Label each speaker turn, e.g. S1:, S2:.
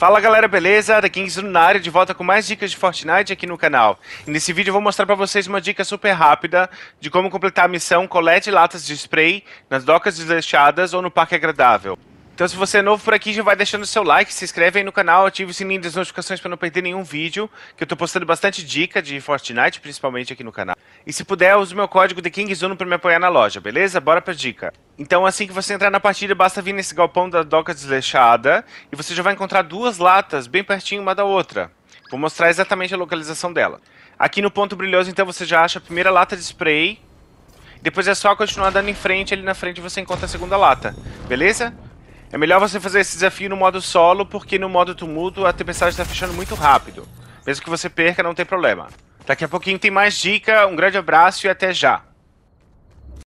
S1: Fala galera, beleza? Da Kings é na área, de volta com mais dicas de Fortnite aqui no canal. E nesse vídeo eu vou mostrar para vocês uma dica super rápida de como completar a missão colete latas de spray nas docas desleixadas ou no parque agradável. Então se você é novo por aqui, já vai deixando seu like, se inscreve aí no canal, ative o sininho das notificações para não perder nenhum vídeo, que eu estou postando bastante dica de Fortnite, principalmente aqui no canal. E se puder, use meu código de kingzuno para me apoiar na loja, beleza? Bora pra dica. Então, assim que você entrar na partida, basta vir nesse galpão da doca desleixada e você já vai encontrar duas latas bem pertinho uma da outra. Vou mostrar exatamente a localização dela. Aqui no ponto brilhoso, então, você já acha a primeira lata de spray. Depois é só continuar dando em frente, ali na frente você encontra a segunda lata, beleza? É melhor você fazer esse desafio no modo solo, porque no modo tumulto a tempestade está fechando muito rápido. Mesmo que você perca, não tem problema. Daqui a pouquinho tem mais dica. Um grande abraço e até já.